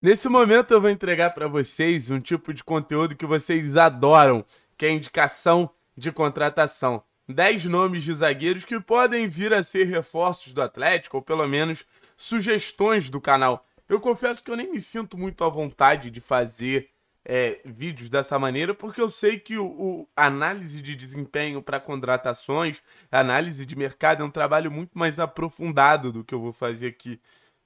Nesse momento eu vou entregar para vocês um tipo de conteúdo que vocês adoram, que é a indicação de contratação. 10 nomes de zagueiros que podem vir a ser reforços do Atlético, ou pelo menos sugestões do canal. Eu confesso que eu nem me sinto muito à vontade de fazer é, vídeos dessa maneira, porque eu sei que o, o análise de desempenho para contratações, análise de mercado é um trabalho muito mais aprofundado do que eu vou fazer aqui.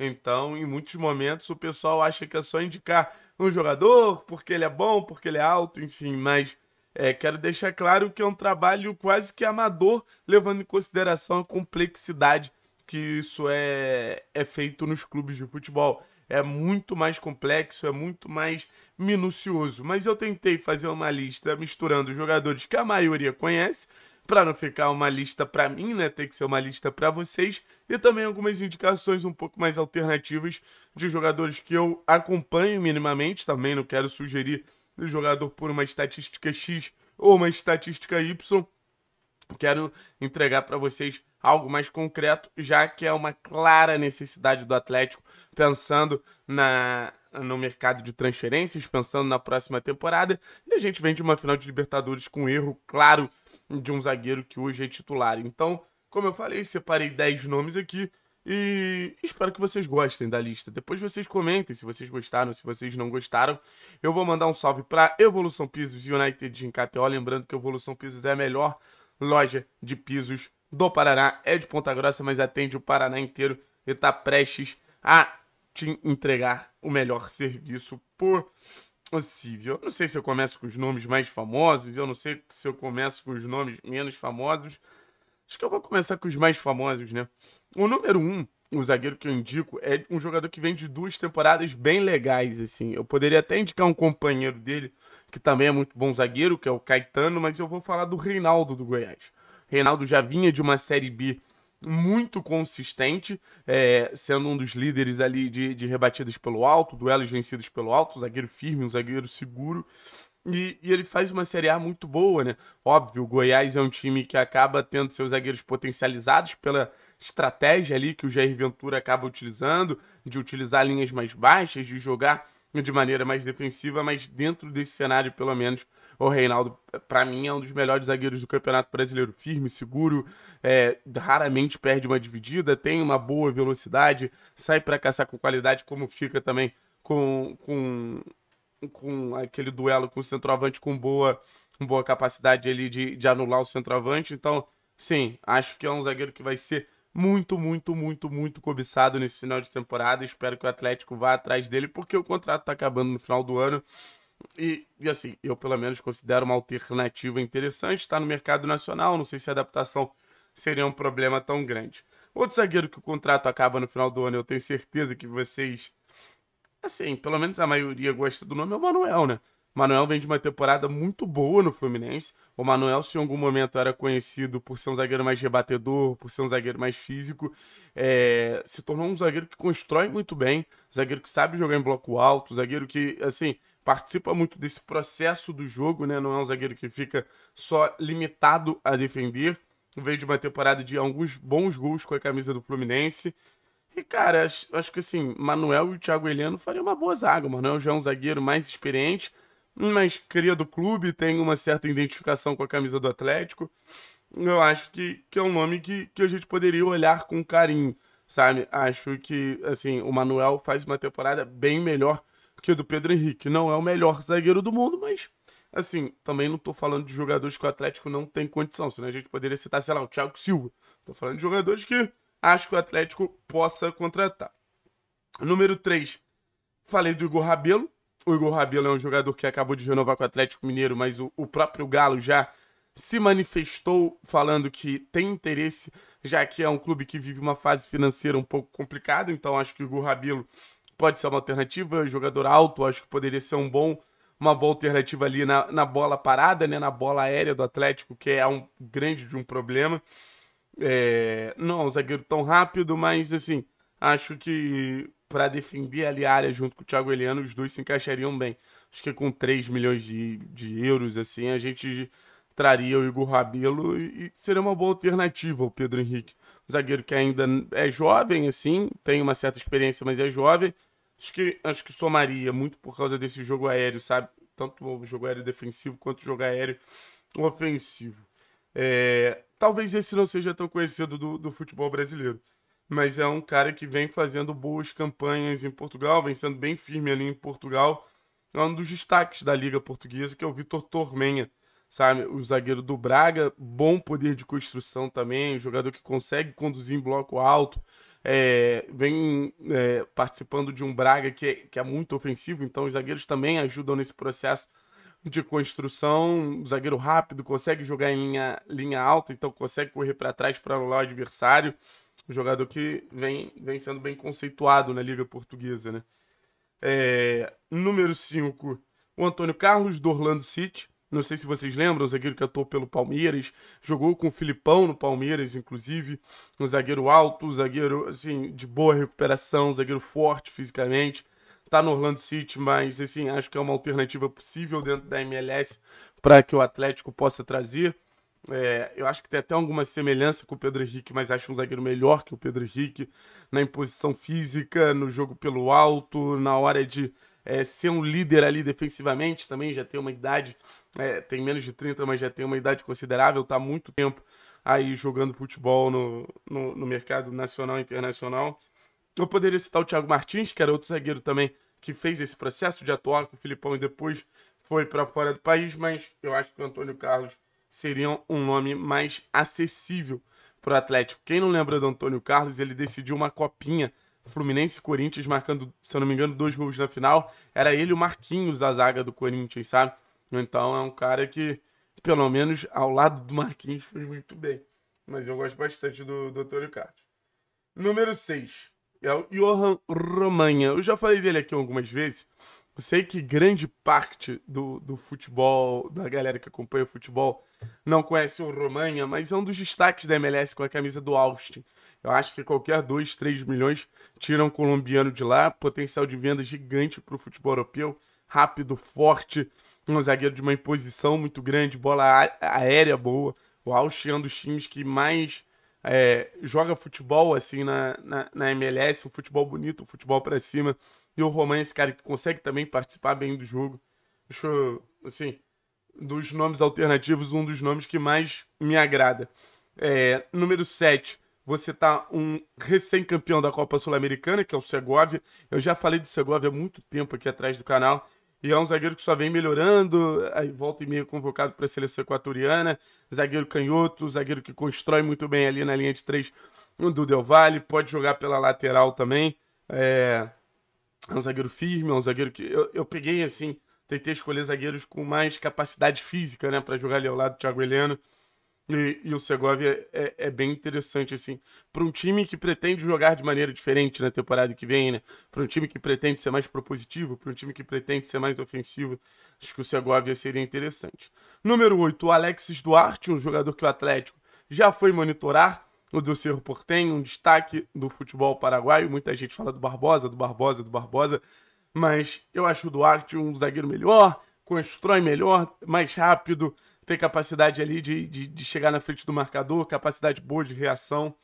Então, em muitos momentos, o pessoal acha que é só indicar um jogador porque ele é bom, porque ele é alto, enfim, mas é, quero deixar claro que é um trabalho quase que amador, levando em consideração a complexidade que isso é, é feito nos clubes de futebol. É muito mais complexo, é muito mais minucioso. Mas eu tentei fazer uma lista misturando jogadores que a maioria conhece para não ficar uma lista para mim, né? Tem que ser uma lista para vocês e também algumas indicações um pouco mais alternativas de jogadores que eu acompanho minimamente. Também não quero sugerir o jogador por uma estatística X ou uma estatística Y. Quero entregar para vocês algo mais concreto, já que é uma clara necessidade do Atlético, pensando na no mercado de transferências, pensando na próxima temporada. E a gente vem de uma final de Libertadores com erro claro de um zagueiro que hoje é titular. Então, como eu falei, separei 10 nomes aqui e espero que vocês gostem da lista. Depois vocês comentem se vocês gostaram, se vocês não gostaram. Eu vou mandar um salve para Evolução Pisos United em KTO. Lembrando que Evolução Pisos é a melhor loja de pisos do Paraná. É de Ponta Grossa, mas atende o Paraná inteiro e está prestes a te entregar o melhor serviço possível. Eu não sei se eu começo com os nomes mais famosos, eu não sei se eu começo com os nomes menos famosos. Acho que eu vou começar com os mais famosos, né? O número um, o zagueiro que eu indico, é um jogador que vem de duas temporadas bem legais, assim. Eu poderia até indicar um companheiro dele, que também é muito bom zagueiro, que é o Caetano, mas eu vou falar do Reinaldo do Goiás. Reinaldo já vinha de uma Série B muito consistente, é, sendo um dos líderes ali de, de, rebatidas pelo alto, duelos vencidos pelo alto, zagueiro firme, um zagueiro seguro. E, e, ele faz uma Série A muito boa, né? Óbvio, o Goiás é um time que acaba tendo seus zagueiros potencializados pela estratégia ali que o Jair Ventura acaba utilizando, de utilizar linhas mais baixas, de jogar de maneira mais defensiva, mas dentro desse cenário, pelo menos, o Reinaldo, para mim, é um dos melhores zagueiros do Campeonato Brasileiro. Firme, seguro, é, raramente perde uma dividida, tem uma boa velocidade, sai para caçar com qualidade, como fica também com, com, com aquele duelo com o centroavante com boa, com boa capacidade ali de, de anular o centroavante. Então, sim, acho que é um zagueiro que vai ser muito, muito, muito, muito cobiçado nesse final de temporada. Espero que o Atlético vá atrás dele, porque o contrato está acabando no final do ano. E, e, assim, eu pelo menos considero uma alternativa interessante. Está no mercado nacional, não sei se a adaptação seria um problema tão grande. Outro zagueiro que o contrato acaba no final do ano, eu tenho certeza que vocês. Assim, pelo menos a maioria gosta do nome, é o Manuel, né? Manuel vem de uma temporada muito boa no Fluminense. O Manuel, se em algum momento era conhecido por ser um zagueiro mais rebatedor, por ser um zagueiro mais físico, é... se tornou um zagueiro que constrói muito bem, um zagueiro que sabe jogar em bloco alto, um zagueiro que, assim, participa muito desse processo do jogo, né? Não é um zagueiro que fica só limitado a defender. Veio de uma temporada de alguns bons gols com a camisa do Fluminense. E, cara, acho, acho que assim, Manuel e o Thiago Heleno fariam uma boa zaga. O Manuel já é um zagueiro mais experiente, mas cria do clube, tem uma certa identificação com a camisa do Atlético. Eu acho que, que é um nome que, que a gente poderia olhar com carinho, sabe? Acho que, assim, o Manuel faz uma temporada bem melhor que o do Pedro Henrique. Não é o melhor zagueiro do mundo, mas, assim, também não estou falando de jogadores que o Atlético não tem condição, senão a gente poderia citar, sei lá, o Thiago Silva. Estou falando de jogadores que acho que o Atlético possa contratar. Número 3, falei do Igor Rabelo, o Igor Rabelo é um jogador que acabou de renovar com o Atlético Mineiro, mas o, o próprio Galo já se manifestou falando que tem interesse, já que é um clube que vive uma fase financeira um pouco complicada, então acho que o Igor Rabelo pode ser uma alternativa, jogador alto, acho que poderia ser um bom, uma boa alternativa ali na, na bola parada, né, na bola aérea do Atlético, que é um grande de um problema. É, não é um zagueiro tão rápido, mas assim, acho que para defender ali a área junto com o Thiago Eliano, os dois se encaixariam bem. Acho que com 3 milhões de, de euros, assim, a gente traria o Igor Rabelo e, seria uma boa alternativa o Pedro Henrique. o zagueiro que ainda é jovem, assim, tem uma certa experiência, mas é jovem. Acho que, acho que somaria muito por causa desse jogo aéreo, sabe? Tanto o jogo aéreo defensivo quanto o jogo aéreo ofensivo. É, talvez esse não seja tão conhecido do, do futebol brasileiro mas é um cara que vem fazendo boas campanhas em Portugal, vem sendo bem firme ali em Portugal. É um dos destaques da Liga Portuguesa, que é o Vitor Tormenha, sabe? O zagueiro do Braga, bom poder de construção também, um jogador que consegue conduzir em bloco alto, é, vem é, participando de um Braga que é, que é muito ofensivo, então os zagueiros também ajudam nesse processo de construção, um zagueiro rápido, consegue jogar em linha, linha alta, então consegue correr para trás para anular o adversário um tipo, jogador que vem, vem sendo bem conceituado na Liga Portuguesa, né? É, número 5, o Antônio Carlos do Orlando City. Não sei se vocês lembram, o zagueiro que atuou pelo Palmeiras, jogou com o Filipão no Palmeiras, inclusive. Um zagueiro alto, um zagueiro assim, de boa recuperação, um zagueiro forte fisicamente. Tá no Orlando City, mas assim, acho que é uma alternativa possível dentro da MLS para que o Atlético possa trazer. É, eu acho que tem até alguma semelhança com o Pedro Henrique, mas acho um zagueiro melhor que o Pedro Henrique na imposição física, no jogo pelo alto, na hora de é, ser um líder ali defensivamente também. Já tem uma idade, é, tem menos de 30, mas já tem uma idade considerável, está muito tempo aí jogando futebol no, no, no mercado nacional e internacional. Eu poderia citar o Thiago Martins, que era outro zagueiro também que fez esse processo de atuar com o Filipão e depois foi para fora do país, mas eu acho que o Antônio Carlos seriam um nome mais acessível para o Atlético. Quem não lembra do Antônio Carlos, ele decidiu uma copinha Fluminense e Corinthians, marcando, se eu não me engano, dois gols na final. Era ele o Marquinhos, a zaga do Corinthians, sabe? Então é um cara que, pelo menos ao lado do Marquinhos, foi muito bem. Mas eu gosto bastante do, do Antônio Carlos. Número 6 é o Johan Romanha. Eu já falei dele aqui algumas vezes, eu sei que grande parte do, do futebol, da galera que acompanha o futebol, não conhece o Romanha, mas é um dos destaques da MLS com a camisa do Austin. Eu acho que qualquer 2, 3 milhões tiram um colombiano de lá, potencial de venda gigante para o futebol europeu, rápido, forte, um zagueiro de uma imposição muito grande, bola aérea boa. O Austin é um dos times que mais é, joga futebol assim na, na, na MLS, um futebol bonito, um futebol para cima e o Roman é esse cara que consegue também participar bem do jogo. Acho, assim, dos nomes alternativos, um dos nomes que mais me agrada. É, número 7, você está um recém-campeão da Copa Sul-Americana, que é o Segovia. Eu já falei do Segovia há muito tempo aqui atrás do canal. E é um zagueiro que só vem melhorando, aí volta e meia convocado para a seleção equatoriana, zagueiro canhoto, zagueiro que constrói muito bem ali na linha de três do Del Valle, pode jogar pela lateral também. É, é um zagueiro firme, é um zagueiro que. Eu, eu peguei assim, tentei escolher zagueiros com mais capacidade física, né, para jogar ali ao lado do Thiago Heleno. E, e o Segovia é, é, bem interessante, assim, para um time que pretende jogar de maneira diferente na temporada que vem, né? Para um time que pretende ser mais propositivo, para um time que pretende ser mais ofensivo, acho que o Segovia seria interessante. Número 8, o Alexis Duarte, um jogador que o Atlético já foi monitorar o do Cerro Portenho, um destaque do futebol paraguaio. Muita gente fala do Barbosa, do Barbosa, do Barbosa, mas eu acho o Duarte um zagueiro melhor, constrói melhor, mais rápido, tem capacidade ali de, de, de chegar na frente do marcador, capacidade boa de reação.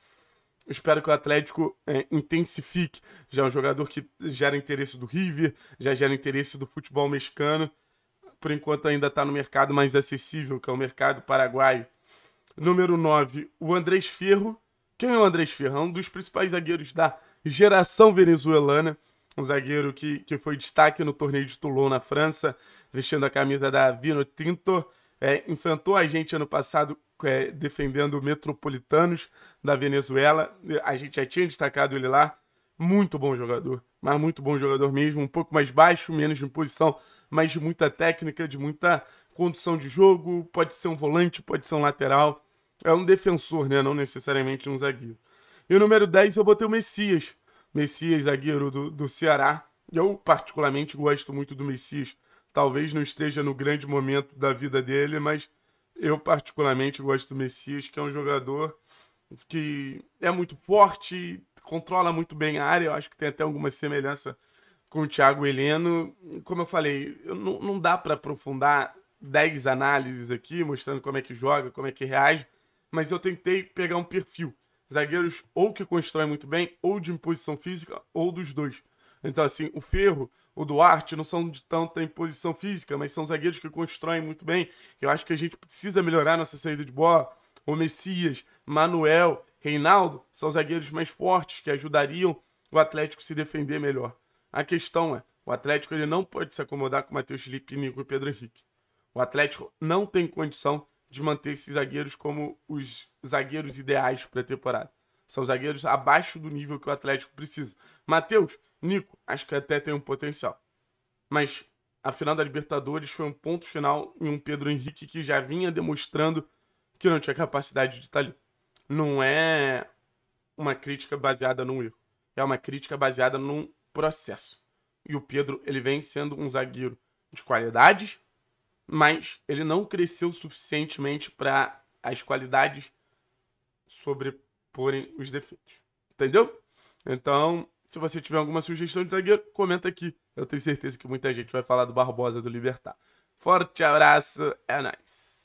espero que o Atlético é, intensifique. Já é um jogador que gera interesse do River, já gera interesse do futebol mexicano. Por enquanto ainda está no mercado mais acessível, que é o mercado paraguaio. Número 9, o Andrés Ferro. Quem é o Andrés Ferro? É um dos principais zagueiros da geração venezuelana. Um zagueiro que, que foi destaque no torneio de Toulon, na França, vestindo a camisa da Vino Tinto. É, enfrentou a gente ano passado é, defendendo metropolitanos da Venezuela. A gente já tinha destacado ele lá. Muito bom jogador, mas muito bom jogador mesmo. Um pouco mais baixo, menos de posição, mas de muita técnica, de muita condução de jogo. Pode ser um volante, pode ser um lateral é um defensor, né? Não necessariamente um zagueiro. E o número 10 eu botei o Messias. Messias, zagueiro do, do Ceará. Eu, particularmente, gosto muito do Messias. Talvez não esteja no grande momento da vida dele, mas eu, particularmente, gosto do Messias, que é um jogador que é muito forte, controla muito bem a área. Eu acho que tem até alguma semelhança com o Thiago Heleno. Como eu falei, não, não dá para aprofundar 10 análises aqui, mostrando como é que joga, como é que reage mas eu tentei pegar um perfil. Zagueiros ou que constroem muito bem, ou de imposição física, ou dos dois. Então, assim, o Ferro, o Duarte não são de tanta imposição física, mas são zagueiros que constroem muito bem. Eu acho que a gente precisa melhorar nossa saída de bola. O Messias, Manuel, Reinaldo são zagueiros mais fortes que ajudariam o Atlético se defender melhor. A questão é, o Atlético ele não pode se acomodar com Matheus Felipe, Nico e Pedro Henrique. O Atlético não tem condição de manter esses zagueiros como os zagueiros ideais para a temporada. São zagueiros abaixo do nível que o Atlético precisa. Matheus, Nico, acho que até tem um potencial. Mas a final da Libertadores foi um ponto final em um Pedro Henrique que já vinha demonstrando que não tinha capacidade de estar tá ali. Não é uma crítica baseada num erro. É uma crítica baseada num processo. E o Pedro, ele vem sendo um zagueiro de qualidades, mas ele não cresceu suficientemente para as qualidades sobreporem os defeitos. Entendeu? Então, se você tiver alguma sugestão de zagueiro, comenta aqui. Eu tenho certeza que muita gente vai falar do Barbosa do Libertar. Forte abraço, é nóis!